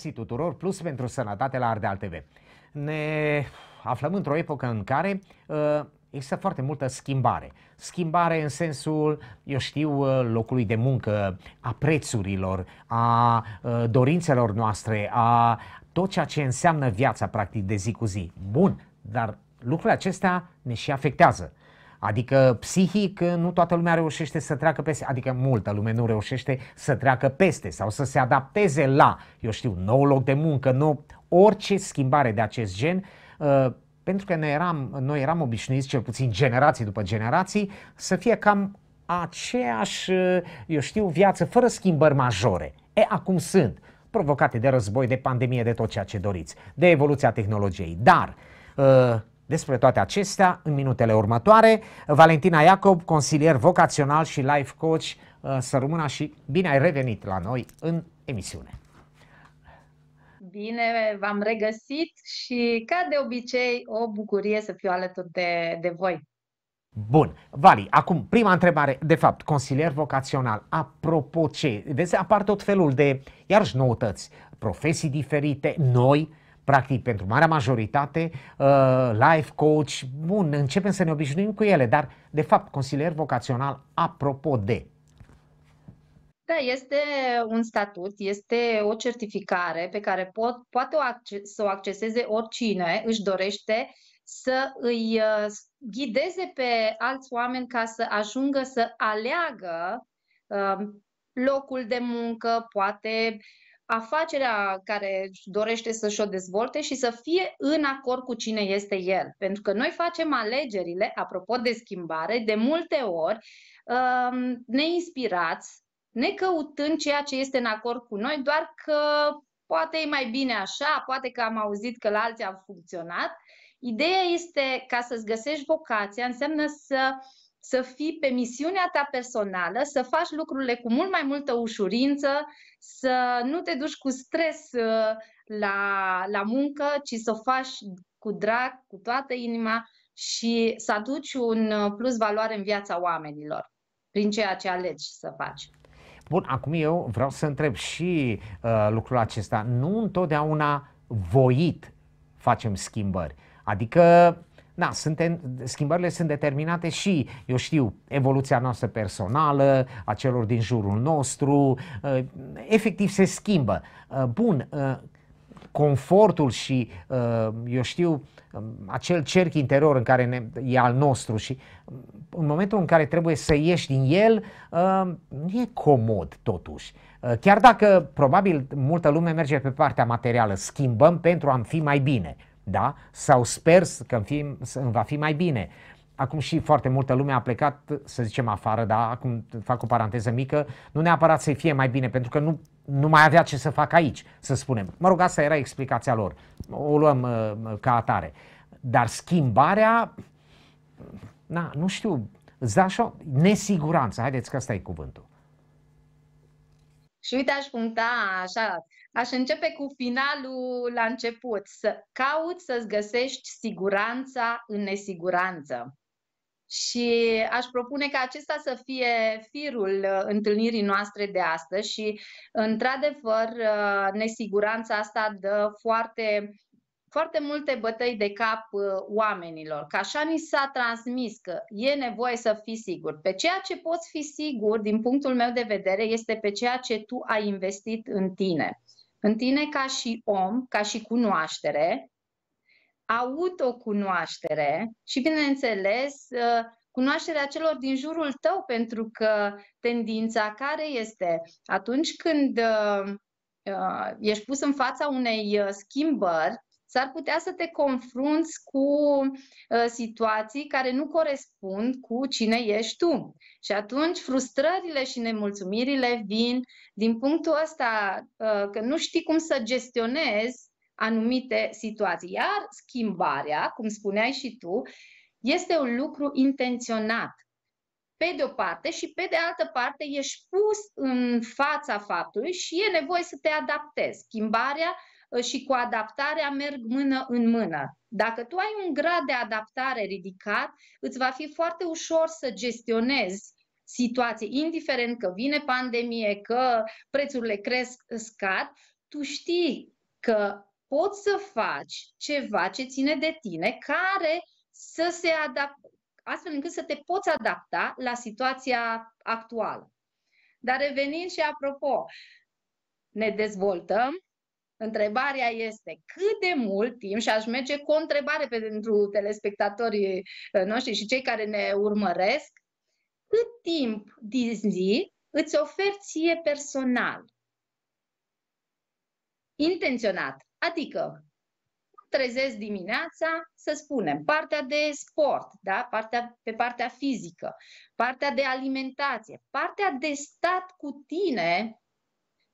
găsit tuturor, plus pentru sănătate la Ardeal TV. Ne aflăm într-o epocă în care uh, există foarte multă schimbare. Schimbare în sensul, eu știu, uh, locului de muncă, a prețurilor, a uh, dorințelor noastre, a tot ceea ce înseamnă viața, practic, de zi cu zi. Bun, dar lucrurile acestea ne și afectează. Adică psihic uh, nu toată lumea reușește să treacă peste, adică multă lume nu reușește să treacă peste sau să se adapteze la, eu știu, nou loc de muncă, nou, orice schimbare de acest gen, uh, pentru că noi eram, noi eram obișnuiți, cel puțin generații după generații, să fie cam aceeași, uh, eu știu, viață fără schimbări majore. E, acum sunt provocate de război, de pandemie, de tot ceea ce doriți, de evoluția tehnologiei. Dar uh, despre toate acestea, în minutele următoare, Valentina Iacob, consilier vocațional și life coach, uh, să rămână și bine ai revenit la noi în emisiune. Bine v-am regăsit și, ca de obicei, o bucurie să fiu alături de, de voi. Bun, Vali, acum prima întrebare, de fapt, consilier vocațional, apropo ce, vezi, apar tot felul de, iarăși, noutăți, profesii diferite, noi, practic pentru marea majoritate, uh, life coach, bun, începem să ne obișnuim cu ele, dar de fapt consilier vocațional apropo de. Da, este un statut, este o certificare pe care pot, poate o acces, să o acceseze oricine își dorește să îi uh, ghideze pe alți oameni ca să ajungă să aleagă um, locul de muncă, poate afacerea care dorește să-și o dezvolte și să fie în acord cu cine este el. Pentru că noi facem alegerile, apropo de schimbare, de multe ori um, neinspirați, căutând ceea ce este în acord cu noi, doar că poate e mai bine așa, poate că am auzit că la alții a funcționat. Ideea este, ca să-ți găsești vocația, înseamnă să uh, să fii pe misiunea ta personală, să faci lucrurile cu mult mai multă ușurință, să nu te duci cu stres uh, la, la muncă, ci să o faci cu drag, cu toată inima și să aduci un uh, plus valoare în viața oamenilor prin ceea ce alegi să faci. Bun, acum eu vreau să întreb și uh, lucrul acesta. Nu întotdeauna voit facem schimbări. Adică da, suntem, schimbările sunt determinate și, eu știu, evoluția noastră personală, a celor din jurul nostru, uh, efectiv se schimbă. Uh, bun, uh, confortul și, eu știu, um, acel cerc interior în care ne, e al nostru și um, în momentul în care trebuie să ieși din el, nu e comod totuși. Chiar dacă probabil multă lume merge pe partea materială, schimbăm pentru a fi mai bine da? Sau sper că îmi, fi, îmi va fi mai bine. Acum și foarte multă lume a plecat, să zicem, afară, da? Acum fac o paranteză mică, nu neapărat să-i fie mai bine, pentru că nu, nu mai avea ce să fac aici, să spunem. Mă rog, asta era explicația lor. O luăm uh, ca atare. Dar schimbarea, na, nu știu, îți da așa nesiguranță. Haideți că asta e cuvântul. Și uite, aș puncta așa Aș începe cu finalul la început. Să cauți să-ți găsești siguranța în nesiguranță. Și aș propune ca acesta să fie firul uh, întâlnirii noastre de astăzi și, într-adevăr, uh, nesiguranța asta dă foarte, foarte multe bătăi de cap uh, oamenilor, Ca așa ni s-a transmis că e nevoie să fii sigur. Pe ceea ce poți fi sigur, din punctul meu de vedere, este pe ceea ce tu ai investit în tine. În tine ca și om, ca și cunoaștere, autocunoaștere și, bineînțeles, ă, cunoașterea celor din jurul tău, pentru că tendința care este atunci când ă, ă, ești pus în fața unei schimbări, s-ar putea să te confrunți cu uh, situații care nu corespund cu cine ești tu. Și atunci frustrările și nemulțumirile vin din punctul ăsta uh, că nu știi cum să gestionezi anumite situații. Iar schimbarea, cum spuneai și tu, este un lucru intenționat. Pe de o parte și pe de altă parte ești pus în fața faptului și e nevoie să te adaptezi. Schimbarea Ă, și cu adaptarea merg mână în mână. Dacă tu ai un grad de adaptare ridicat, îți va fi foarte ușor să gestionezi situații, indiferent că vine pandemie, că prețurile cresc, scad, tu știi că poți să faci ceva ce ține de tine, care să se adapte, astfel încât să te poți adapta la situația actuală. Dar revenind și apropo, ne dezvoltăm, Întrebarea este cât de mult timp, și aș merge cu o întrebare pentru telespectatorii uh, noștri și cei care ne urmăresc, cât timp din zi îți oferi ție personal? Intenționat. Adică trezesc dimineața, să spunem, partea de sport, da? partea, pe partea fizică, partea de alimentație, partea de stat cu tine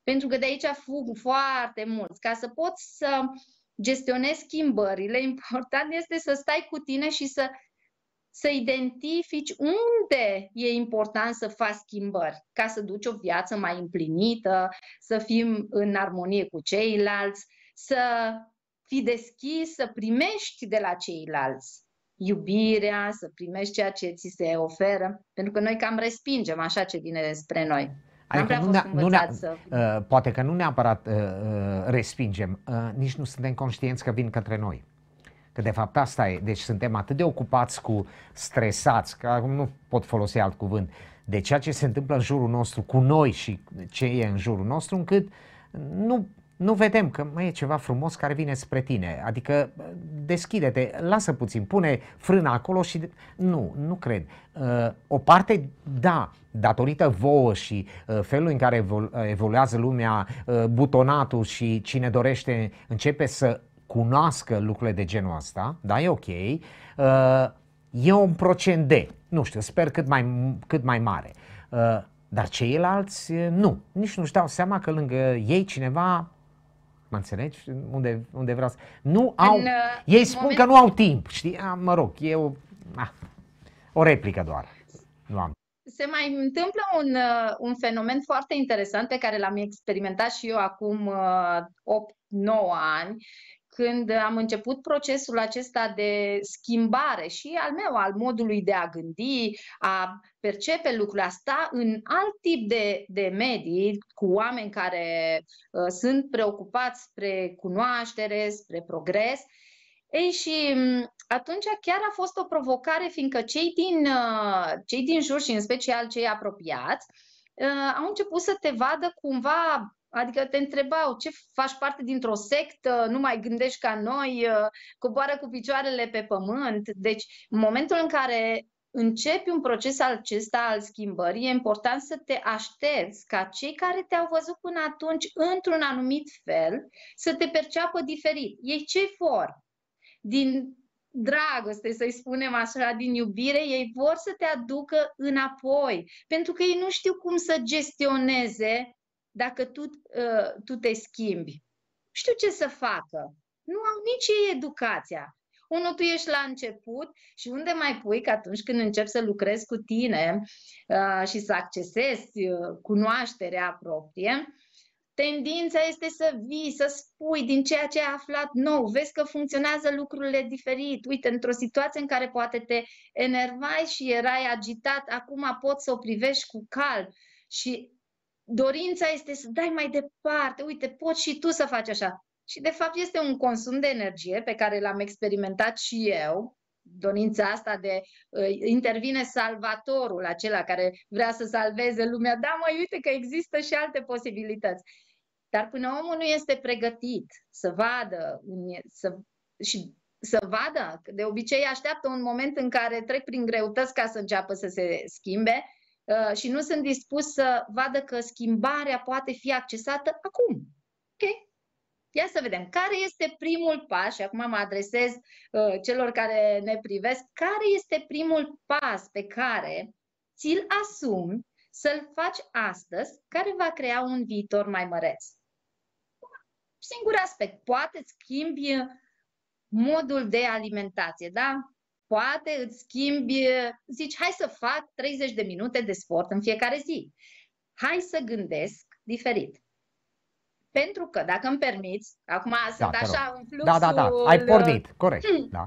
pentru că de aici fug foarte mulți. Ca să poți să gestionezi schimbările, important este să stai cu tine și să, să identifici unde e important să faci schimbări, ca să duci o viață mai împlinită, să fim în armonie cu ceilalți, să fii deschis, să primești de la ceilalți iubirea, să primești ceea ce ți se oferă, pentru că noi cam respingem așa ce vine spre noi. Adică nu, nu ne, să... Uh, uh, poate că nu neapărat uh, uh, respingem, uh, nici nu suntem conștienți că vin către noi. Că de fapt asta e. Deci suntem atât de ocupați cu stresați, că acum nu pot folosi alt cuvânt, de ceea ce se întâmplă în jurul nostru, cu noi și ce e în jurul nostru, încât nu nu vedem că mai e ceva frumos care vine spre tine, adică deschide-te, lasă puțin, pune frâna acolo și... Nu, nu cred. Uh, o parte, da, datorită vouă și uh, felul în care evoluează lumea, uh, butonatul și cine dorește începe să cunoască lucrurile de genul ăsta, da, e ok, e un procent de, nu știu, sper cât mai, cât mai mare. dar ceilalți nu, nici nu-și dau seama că lângă ei cineva Mă înțelegi? Unde, unde vreau să... Nu au... În, uh, ei spun moment... că nu au timp, știi? A, ah, mă rog, eu... A, ah, o replică doar. Nu am se mai întâmplă un, uh, un fenomen foarte interesant pe care l-am experimentat și eu acum 8-9 uh, ani Uh, când am început procesul acesta de schimbare și al meu, al modului de a gândi, a percepe lucrurile, asta în alt tip de, de medii, cu oameni care uh, sunt preocupați spre cunoaștere, spre progres. Ei, și mm, atunci chiar a fost o provocare, fiindcă cei din, uh, cei din jur și în special cei apropiați uh, au început să te vadă cumva Adică te întrebau, ce faci parte dintr-o sectă, nu mai gândești ca noi, coboară cu picioarele pe pământ. Deci, în momentul în care începi un proces acesta al schimbării, e important să te aștepți ca cei care te-au văzut până atunci într-un anumit fel să te perceapă diferit. Ei ce vor? Din dragoste, să-i spunem așa, din iubire, ei vor să te aducă înapoi, pentru că ei nu știu cum să gestioneze dacă tu, uh, tu te schimbi. Știu ce să facă. Nu au nici ei educația. Unul, tu ești la început și unde mai pui că atunci când încep să lucrezi cu tine uh, și să accesezi uh, cunoașterea proprie, tendința este să vii, să spui din ceea ce ai aflat nou, vezi că funcționează lucrurile diferit. Uite, într-o situație în care poate te enervai și erai agitat, acum poți să o privești cu calm și dorința este să dai mai departe, uite, poți și tu să faci așa. Și de fapt este un consum de energie pe care l-am experimentat și eu, dorința asta de uh, intervine salvatorul acela care vrea să salveze lumea. Da, mă, uite că există și alte posibilități. Dar până omul nu este pregătit să vadă să, și să vadă, de obicei așteaptă un moment în care trec prin greutăți ca să înceapă să se schimbe, Uh, și nu sunt dispus să vadă că schimbarea poate fi accesată acum. Ok? Ia să vedem. Care este primul pas? Și acum mă adresez uh, celor care ne privesc. Care este primul pas pe care ți-l asumi să-l faci astăzi, care va crea un viitor mai măreț? Singur aspect. Poate schimbi uh, modul de alimentație, da? poate îți schimbi, zici, hai să fac 30 de minute de sport în fiecare zi. Hai să gândesc diferit. Pentru că, dacă îmi permiți, acum da, sunt așa rog. în fluxul... Da, da, da, ai uh, pornit, corect, hmm. da.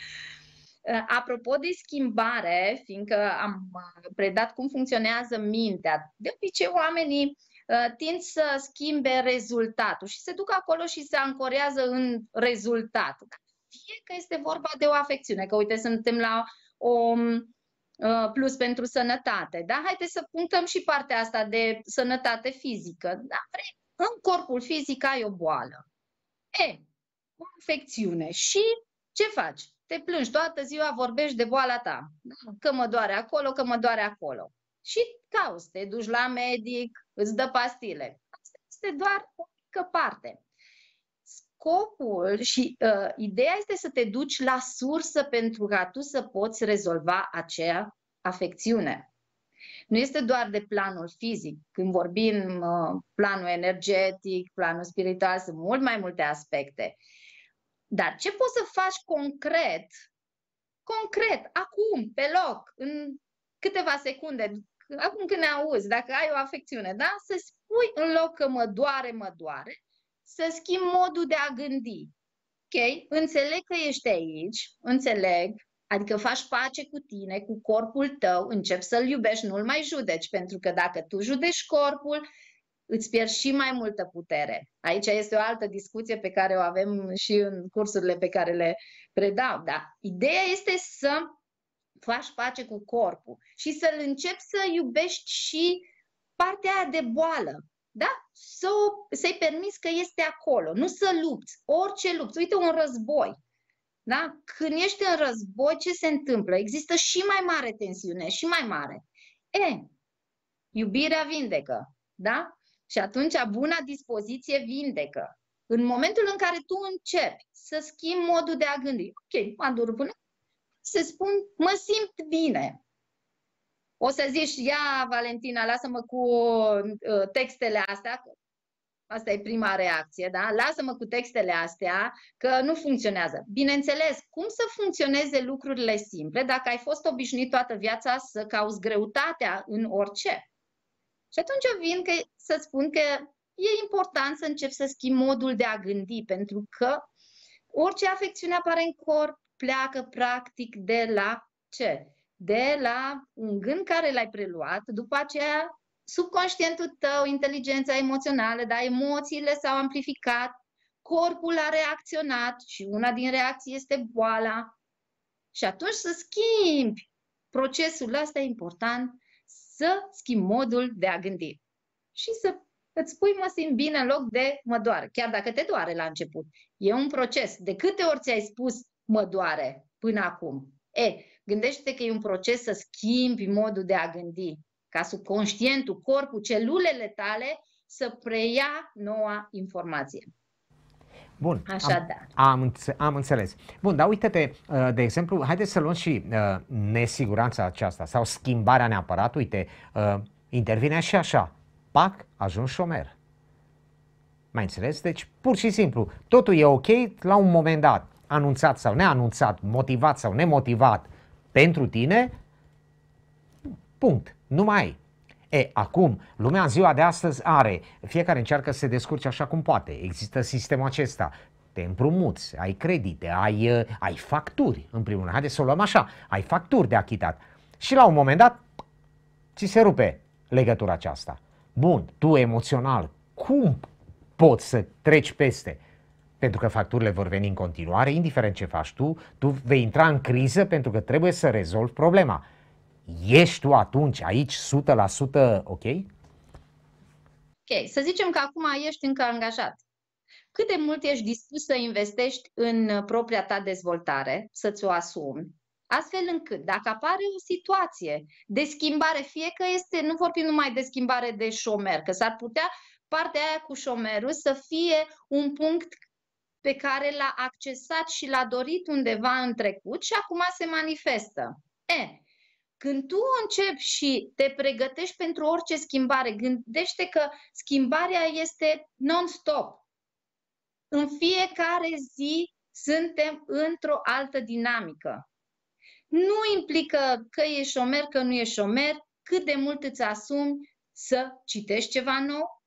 Apropo de schimbare, fiindcă am uh, predat cum funcționează mintea, de obicei oamenii uh, tind să schimbe rezultatul și se duc acolo și se ancorează în rezultat fie că este vorba de o afecțiune, că uite, suntem la o uh, plus pentru sănătate, da? Haideți să punctăm și partea asta de sănătate fizică. Da, în corpul fizic ai o boală. E, o infecțiune. Și ce faci? Te plângi toată ziua, vorbești de boala ta. Da? Că mă doare acolo, că mă doare acolo. Și cauți, te duci la medic, îți dă pastile. Asta este doar o mică parte scopul și uh, ideea este să te duci la sursă pentru ca tu să poți rezolva acea afecțiune. Nu este doar de planul fizic. Când vorbim uh, planul energetic, planul spiritual, sunt mult mai multe aspecte. Dar ce poți să faci concret, concret, acum, pe loc, în câteva secunde, acum când ne auzi, dacă ai o afecțiune, da? Să spui în loc că mă doare, mă doare, să schimb modul de a gândi. Ok? Înțeleg că ești aici, înțeleg, adică faci pace cu tine, cu corpul tău, încep să-l iubești, nu-l mai judeci, pentru că dacă tu judești corpul, îți pierzi și mai multă putere. Aici este o altă discuție pe care o avem și în cursurile pe care le predau, da. Ideea este să faci pace cu corpul și să-l începi să iubești și partea de boală, da? Să o, să-i permiți că este acolo, nu să lupți, orice lupți. Uite, un război. Da? Când ești în război, ce se întâmplă? Există și mai mare tensiune, și mai mare. E, iubirea vindecă, da? Și atunci buna dispoziție vindecă. În momentul în care tu începi să schimbi modul de a gândi, ok, mă adur până, se spun, mă simt bine, o să zici, ia Valentina, lasă-mă cu uh, textele astea, Asta e prima reacție, da? Lasă-mă cu textele astea, că nu funcționează. Bineînțeles, cum să funcționeze lucrurile simple dacă ai fost obișnuit toată viața să cauți greutatea în orice? Și atunci vin că, să spun că e important să încep să schimbi modul de a gândi, pentru că orice afecțiune apare în corp pleacă practic de la ce? de la un gând care l-ai preluat, după aceea subconștientul tău, inteligența emoțională, dar emoțiile s-au amplificat, corpul a reacționat și una din reacții este boala. Și atunci să schimbi procesul ăsta e important, să schimbi modul de a gândi și să îți spui mă simt bine în loc de mă doare, chiar dacă te doare la început. E un proces. De câte ori ți-ai spus mă doare până acum? E, Gândește-te că e un proces să schimbi modul de a gândi, ca subconștientul, corpul, celulele tale să preia noua informație. Bun. Așa Am, am, am înțeles. Bun, dar uite-te, uh, de exemplu, haideți să luăm și uh, nesiguranța aceasta sau schimbarea neapărat. Uite, uh, intervine și așa. Pac, ajung șomer. Mai înțeles? Deci, pur și simplu, totul e ok la un moment dat, anunțat sau neanunțat, motivat sau nemotivat, pentru tine, punct, nu mai ai. E, acum, lumea în ziua de astăzi are, fiecare încearcă să se descurce așa cum poate, există sistemul acesta, te împrumuți, ai credite, ai, uh, ai facturi, în primul rând, haideți să o luăm așa, ai facturi de achitat. Și la un moment dat, ți se rupe legătura aceasta. Bun, tu emoțional, cum poți să treci peste? pentru că facturile vor veni în continuare, indiferent ce faci tu, tu vei intra în criză pentru că trebuie să rezolvi problema. Ești tu atunci aici 100% ok? Ok, să zicem că acum ești încă angajat. Cât de mult ești dispus să investești în uh, propria ta dezvoltare, să-ți o asumi, astfel încât dacă apare o situație de schimbare, fie că este, nu vorbim numai de schimbare de șomer, că s-ar putea partea aia cu șomerul să fie un punct pe care l-a accesat și l-a dorit undeva în trecut și acum se manifestă. E, când tu începi și te pregătești pentru orice schimbare, gândește că schimbarea este non-stop. În fiecare zi suntem într-o altă dinamică. Nu implică că e șomer, că nu e șomer, cât de mult îți asumi să citești ceva nou,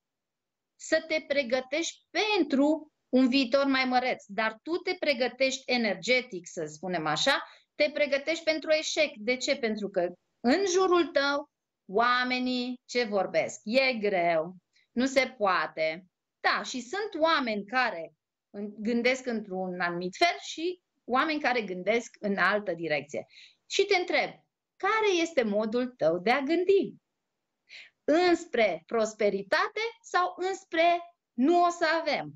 să te pregătești pentru un viitor mai măreț, dar tu te pregătești energetic, să spunem așa, te pregătești pentru eșec. De ce? Pentru că în jurul tău, oamenii ce vorbesc, e greu, nu se poate. Da, și sunt oameni care gândesc într-un anumit fel și oameni care gândesc în altă direcție. Și te întreb, care este modul tău de a gândi? Înspre prosperitate sau înspre nu o să avem?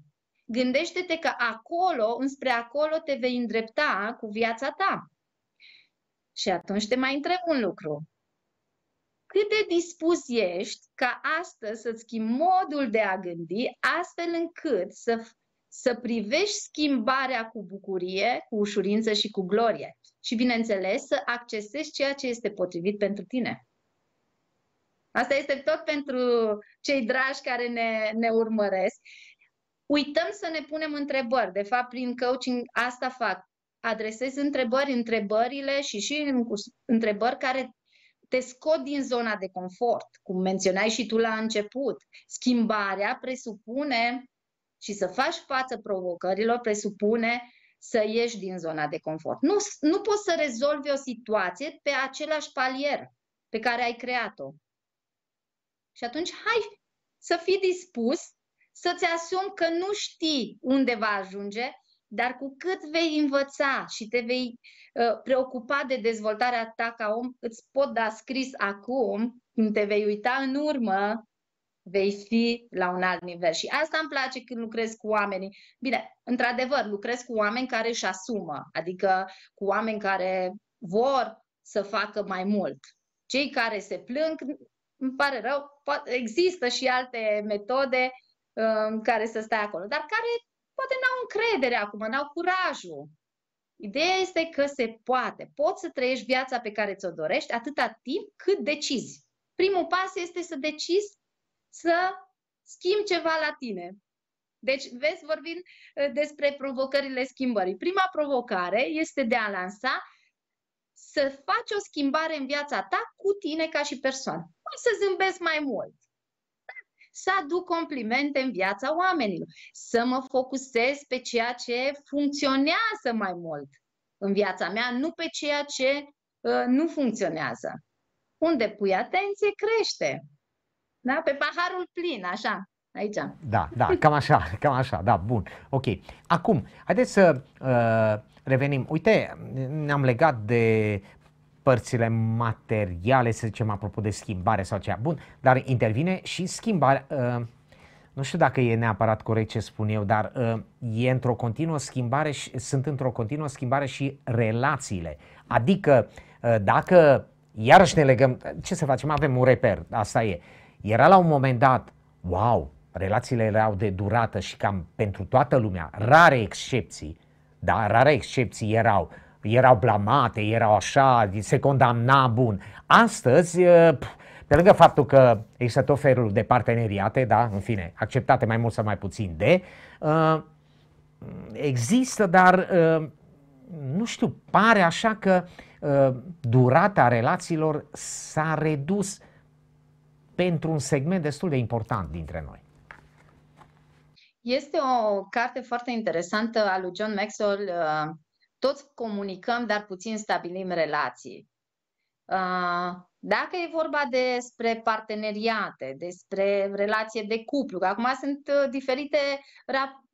Gândește-te că acolo, înspre acolo te vei îndrepta cu viața ta. Și atunci te mai întreb un lucru. Cât de dispus ești ca astăzi să-ți schimbi modul de a gândi astfel încât să, să privești schimbarea cu bucurie, cu ușurință și cu glorie? Și, bineînțeles, să accesezi ceea ce este potrivit pentru tine. Asta este tot pentru cei dragi care ne, ne urmăresc. Uităm să ne punem întrebări. De fapt, prin coaching asta fac. Adresez întrebări, întrebările și și întrebări care te scot din zona de confort, cum menționai și tu la început. Schimbarea presupune și să faci față provocărilor presupune să ieși din zona de confort. Nu, nu poți să rezolvi o situație pe același palier pe care ai creat-o. Și atunci, hai să fii dispus să-ți asumi că nu știi unde va ajunge, dar cu cât vei învăța și te vei uh, preocupa de dezvoltarea ta ca om, îți pot da scris acum, când te vei uita în urmă, vei fi la un alt nivel. Și asta îmi place când lucrez cu oamenii. Bine, într-adevăr, lucrez cu oameni care își asumă, adică cu oameni care vor să facă mai mult. Cei care se plâng, îmi pare rău, există și alte metode Um, care să stai acolo, dar care poate n-au încredere acum, n-au curajul. Ideea este că se poate. Poți să trăiești viața pe care ți-o dorești atâta timp cât decizi. Primul pas este să decizi să schimbi ceva la tine. Deci, vezi, vorbim uh, despre provocările schimbării. Prima provocare este de a lansa să faci o schimbare în viața ta cu tine ca și persoană. Poți să zâmbești mai mult, să aduc complimente în viața oamenilor, să mă focusez pe ceea ce funcționează mai mult în viața mea, nu pe ceea ce uh, nu funcționează. Unde pui atenție, crește. Da? Pe paharul plin, așa, aici. Da, da, cam așa, cam așa, da, bun. Ok. Acum, haideți să uh, revenim. Uite, ne-am legat de părțile materiale, să zicem, apropo de schimbare sau cea. Bun, dar intervine și schimbarea. Uh, nu știu dacă e neapărat corect ce spun eu, dar uh, e într-o continuă schimbare și, sunt într-o continuă schimbare și relațiile. Adică, uh, dacă iarăși ne legăm, ce să facem? Avem un reper, asta e. Era la un moment dat, wow, relațiile erau de durată și cam pentru toată lumea, rare excepții, da, rare excepții erau erau blamate, erau așa, se condamna bun. Astăzi, pe lângă faptul că există tot felul de parteneriate, da, în fine, acceptate mai mult sau mai puțin de, există, dar nu știu, pare așa că durata relațiilor s-a redus pentru un segment destul de important dintre noi. Este o carte foarte interesantă a lui John Maxwell, toți comunicăm, dar puțin stabilim relații. Uh, dacă e vorba despre parteneriate, despre relație de cuplu, că acum sunt uh, diferite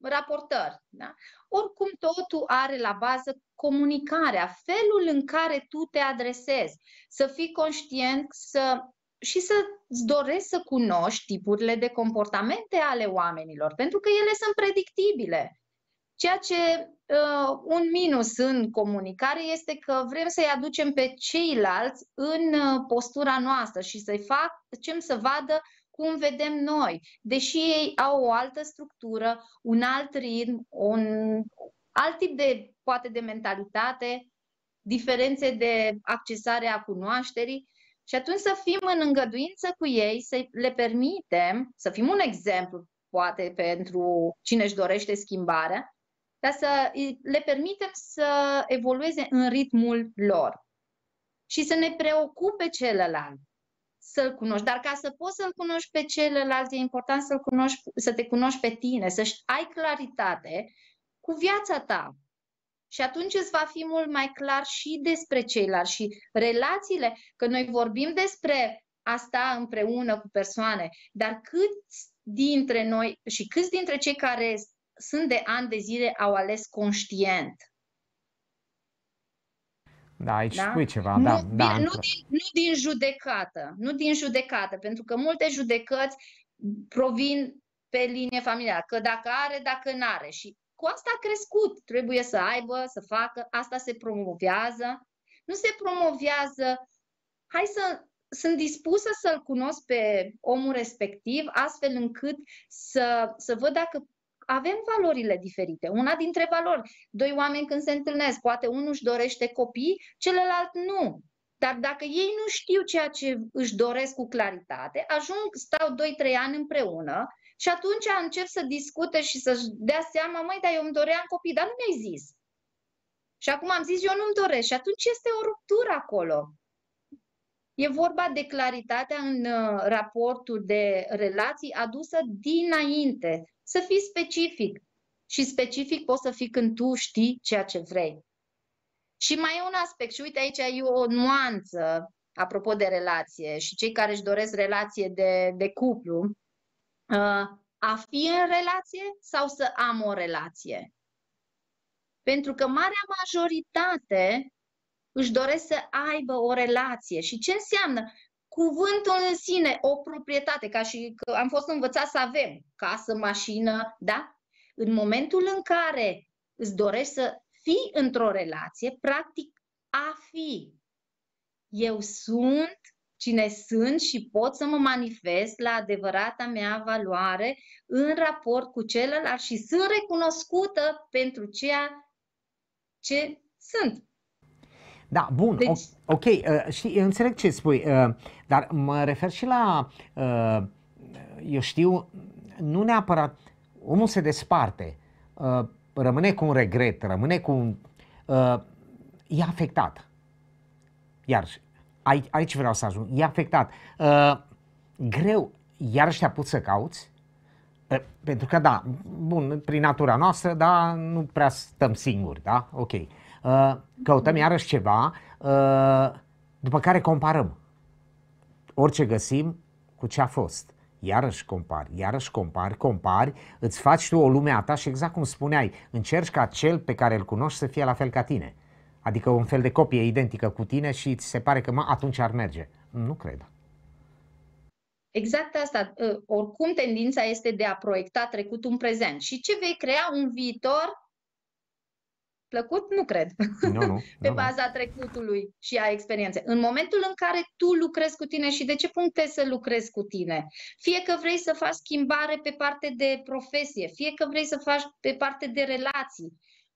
raportări, da? oricum totul are la bază comunicarea, felul în care tu te adresezi, să fii conștient să, și să-ți dorești să cunoști tipurile de comportamente ale oamenilor, pentru că ele sunt predictibile. Ceea ce uh, un minus în comunicare este că vrem să-i aducem pe ceilalți în uh, postura noastră și să-i facem să vadă cum vedem noi, deși ei au o altă structură, un alt ritm, un alt tip de, poate, de mentalitate, diferențe de accesare a cunoașterii și atunci să fim în îngăduință cu ei, să le permitem, să fim un exemplu, poate, pentru cine își dorește schimbarea, dar să le permitem să evolueze în ritmul lor și să ne preocupe celălalt să-l cunoști. Dar ca să poți să-l cunoști pe celălalt, e important să-l cunoști, să te cunoști pe tine, să ai claritate cu viața ta. Și atunci îți va fi mult mai clar și despre ceilalți și relațiile, că noi vorbim despre asta împreună cu persoane, dar câți dintre noi și câți dintre cei care sunt de ani de zile au ales conștient. Da, aici da? spui ceva, nu, da. Din, da nu, din, nu din judecată, nu din judecată, pentru că multe judecăți provin pe linie familială, că dacă are, dacă nu are. Și cu asta a crescut, trebuie să aibă, să facă, asta se promovează. Nu se promovează, hai să sunt dispusă să-l cunosc pe omul respectiv, astfel încât să, să văd dacă avem valorile diferite. Una dintre valori. Doi oameni când se întâlnesc, poate unul își dorește copii, celălalt nu. Dar dacă ei nu știu ceea ce își doresc cu claritate, ajung, stau 2-3 ani împreună și atunci încep să discute și să-și dea seama, măi, dar eu îmi doream copii, dar nu mi-ai zis. Și acum am zis, eu nu-mi doresc. Și atunci este o ruptură acolo. E vorba de claritatea în uh, raportul de relații adusă dinainte să fii specific. Și specific poți să fii când tu știi ceea ce vrei. Și mai e un aspect, și uite aici e o nuanță apropo de relație și cei care își doresc relație de, de cuplu, uh, a fi în relație sau să am o relație. Pentru că marea majoritate își doresc să aibă o relație. Și ce înseamnă? cuvântul în sine, o proprietate, ca și că am fost învățat să avem casă, mașină, da? În momentul în care îți dorești să fii într-o relație, practic a fi. Eu sunt cine sunt și pot să mă manifest la adevărata mea valoare în raport cu celălalt și sunt recunoscută pentru ceea ce sunt. Da, bun, deci... ok, uh, știi, eu înțeleg ce spui, uh, dar mă refer și la, uh, eu știu, nu neapărat, omul se desparte, uh, rămâne cu un regret, rămâne cu un... Uh, e afectat. Iar aici, aici vreau să ajung, e afectat. Uh, greu, Iar te-a pus să cauți, uh, pentru că da, bun, prin natura noastră, da, nu prea stăm singuri, da, ok. Uh, Uh, căutăm iarăși ceva, uh, după care comparăm. Orice găsim cu ce a fost. Iarăși compari, iarăși compari, compari, îți faci tu o lume a ta și exact cum spuneai, încerci ca cel pe care îl cunoști să fie la fel ca tine. Adică un fel de copie identică cu tine și ți se pare că mă, atunci ar merge. Nu cred. Exact asta. Uh, oricum, tendința este de a proiecta trecutul în prezent. Și ce vei crea un viitor plăcut? Nu cred. Nu, nu, Pe nu, baza nu. trecutului și a experienței. În momentul în care tu lucrezi cu tine și de ce puncte să lucrezi cu tine? Fie că vrei să faci schimbare pe parte de profesie, fie că vrei să faci pe parte de relații.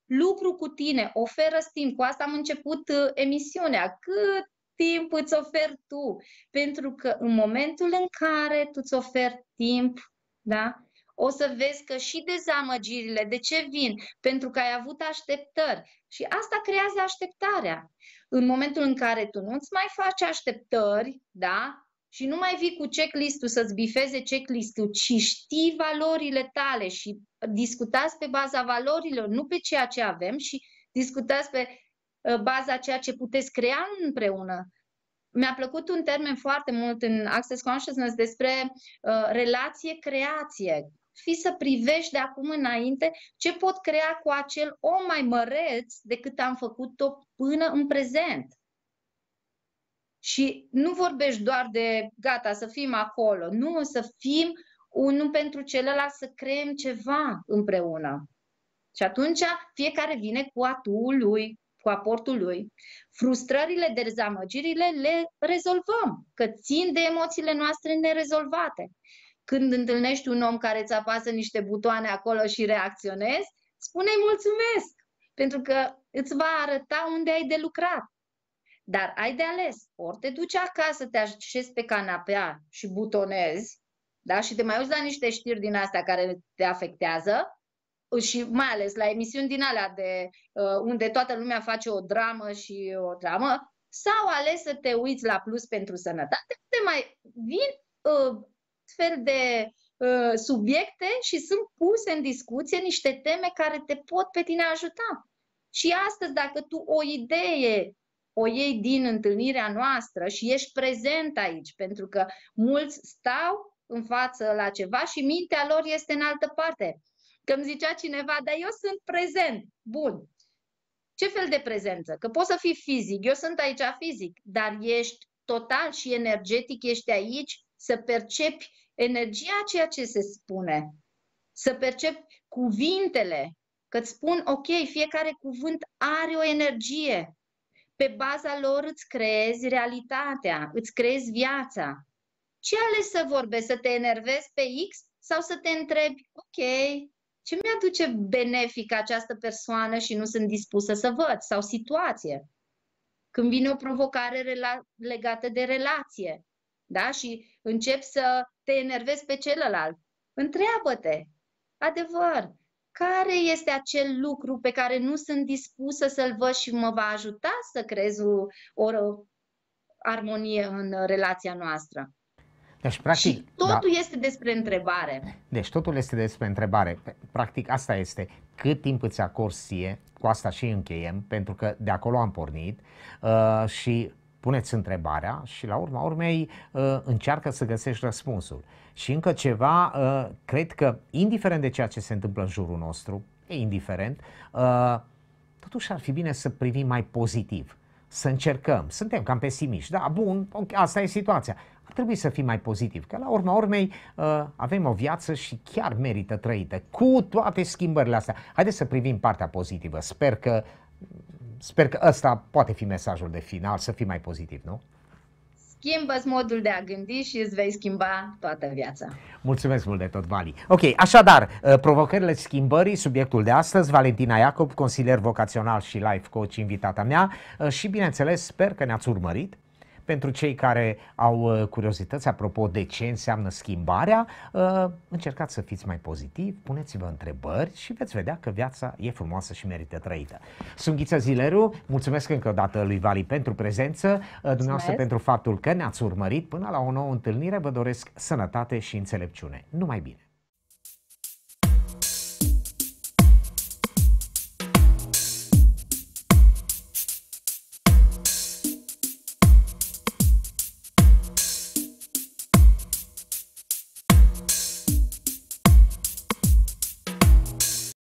Lucru cu tine, oferă timp. Cu asta am început uh, emisiunea. Cât timp îți oferi tu? Pentru că în momentul în care tu îți oferi timp, da? o să vezi că și dezamăgirile, de ce vin? Pentru că ai avut așteptări. Și asta creează așteptarea. În momentul în care tu nu-ți mai faci așteptări, da? Și nu mai vii cu checklist-ul să-ți bifeze checklist-ul, ci știi valorile tale și discutați pe baza valorilor, nu pe ceea ce avem și discutați pe uh, baza ceea ce puteți crea împreună mi-a plăcut un termen foarte mult în Access Consciousness despre uh, relație-creație fi să privești de acum înainte ce pot crea cu acel om mai măreț decât am făcut-o până în prezent. Și nu vorbești doar de gata, să fim acolo, nu, să fim unul pentru celălalt, să creăm ceva împreună. Și atunci fiecare vine cu atul lui, cu aportul lui. Frustrările, dezamăgirile le rezolvăm, că țin de emoțiile noastre nerezolvate. Când întâlnești un om care îți apasă niște butoane acolo și reacționezi, spune-i mulțumesc, pentru că îți va arăta unde ai de lucrat. Dar ai de ales, ori te duci acasă, te așezi pe canapea și butonezi, da? și te mai uiți la niște știri din astea care te afectează, și mai ales la emisiuni din alea de, uh, unde toată lumea face o dramă și o dramă, sau ales să te uiți la Plus pentru Sănătate, te mai vin uh, fel de uh, subiecte și sunt puse în discuție niște teme care te pot pe tine ajuta. Și astăzi, dacă tu o idee o iei din întâlnirea noastră și ești prezent aici, pentru că mulți stau în față la ceva și mintea lor este în altă parte. Că îmi zicea cineva, dar eu sunt prezent. Bun. Ce fel de prezență? Că poți să fii fizic, eu sunt aici fizic, dar ești total și energetic, ești aici să percepi energia a ceea ce se spune, să percepi cuvintele, că îți spun, ok, fiecare cuvânt are o energie. Pe baza lor îți creezi realitatea, îți creezi viața. Ce ales să vorbești, să te enervezi pe X sau să te întrebi, ok, ce mi-aduce benefic această persoană și nu sunt dispusă să văd, sau situație. Când vine o provocare rela- legată de relație, da? Și începi să te enervezi pe celălalt. Întreabă-te, adevăr, care este acel lucru pe care nu sunt dispusă să-l văd și mă va ajuta să creez o, o armonie în relația noastră? Deci, practic, și totul da. este despre întrebare. Deci totul este despre întrebare. Practic asta este. Cât timp îți acorzi ție, cu asta și încheiem, pentru că de acolo am pornit uh, și puneți întrebarea și la urma urmei uh, încearcă să găsești răspunsul. Și încă ceva, uh, cred că indiferent de ceea ce se întâmplă în jurul nostru, e indiferent, uh, totuși ar fi bine să privim mai pozitiv, să încercăm. Suntem cam pesimiști, da, bun, okay, asta e situația. Ar trebui să fim mai pozitiv, că la urma urmei avem o viață și chiar merită trăită, cu toate schimbările astea. Haideți să privim partea pozitivă. Sper că Sper că ăsta poate fi mesajul de final, să fii mai pozitiv, nu? schimbă modul de a gândi și îți vei schimba toată viața. Mulțumesc mult de tot, Vali. Ok, așadar, uh, provocările schimbării, subiectul de astăzi, Valentina Iacob, consilier vocațional și life coach, invitata mea uh, și, bineînțeles, sper că ne-ați urmărit. Pentru cei care au uh, curiozități apropo de ce înseamnă schimbarea, uh, încercați să fiți mai pozitivi, puneți-vă întrebări și veți vedea că viața e frumoasă și merită trăită. Sunt Ghiță Zileru, mulțumesc încă o dată lui Vali pentru prezență, uh, mulțumesc. dumneavoastră pentru faptul că ne-ați urmărit. Până la o nouă întâlnire vă doresc sănătate și înțelepciune. Numai bine!